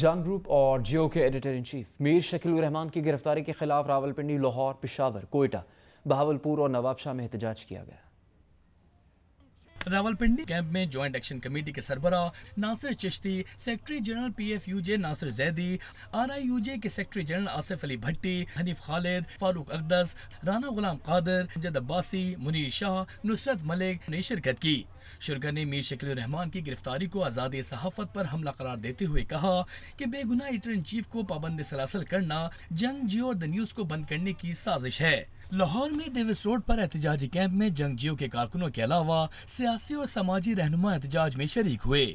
जान ग्रुप और जियो के editor in chief Mir Shakil Rahman की गिरफ्तारी के खिलाफ रावलपिंडी लाहौर पिशावर कोयटा बहावलपुर और नवाबशाह में एहतजाज किया गया रावलपिंडी कैंप में ज्वाइंट एक्शन कमेटी के सरबरा Nasir Chishti secretary general P F U J Nasir Zaidi R I U J के सेक्रेटरी जनरल आसिफ अली भट्टी हनीफ खालिद फारूक अकदस राना गुलाम कादर जद अब्बासी मुनीर शाह नुसरत मलिक ने शिरकत की शुरकर ने मीर शकील रहमान की गिरफ्तारी को आजादी सहाफत पर हमला करार देते हुए कहा कि बेगुनाह एडिटर इन चीफ को पाबंद सलासल करना जंग जियो और द न्यूज़ को बंद करने की साजिश है लाहौर में डेविस रोड पर एहतजाजी कैंप में जंगजियों के कारकुनों के अलावा सियासी और समाजी रहनुमा एहतजाज में शरीक हुए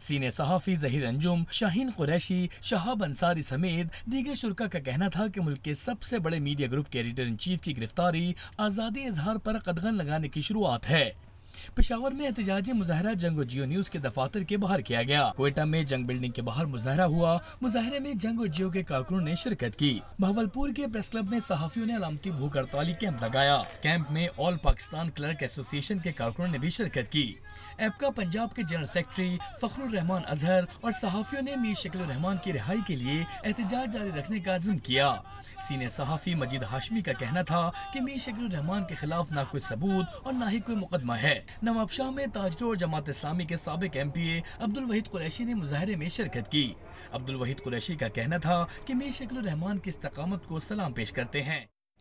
सीने सहाफ़ी जहीर अंजुम शाहीन कुरैशी शहाब अंसारी समेत दीगर शुरा का कहना था कि मुल्क के सबसे बड़े मीडिया ग्रुप के एडिटर इन चीफ की गिरफ्तारी आज़ादी इजहार पर कदगन लगाने की शुरुआत है पिशावर में एहतजाजी मुजाहरा जंग जियो न्यूज के दफातर के बाहर किया गया कोयटा में जंग बिल्डिंग के बाहर मुजाहरा हुआ मुजाहरे में जंग और जियो के कारकुनों ने शिरकत की भावलपुर के प्रेस क्लब में सहाफियों ने अलामती भूख हड़ताली कैंप लगाया कैंप में ऑल पाकिस्तान क्लर्क एसोसिएशन के कारकुनों ने भी शिरकत की एपका पंजाब के जनरल सेक्रेटरी फखर रहमान अजहर और सहाफियों ने मीर शक्ल रहमान की रिहाई के लिए एहतजाज जारी रखने का आजम किया सीनियर सहाफी मजीद हाशमी का कहना था कि मीर शक्ल रहमान के खिलाफ ना कोई सबूत और ना ही कोई मुकदमा है नवाब शाह में ताजरों और जमात इस्लामी के सबक M P A Abdul Waheed Qureshi ने मुजाहरे में शिरकत की अब्दुल वहीद कुरैशी का कहना था कि मीर शक्लरहमान रहमान की इस्तकामत को सलाम पेश करते हैं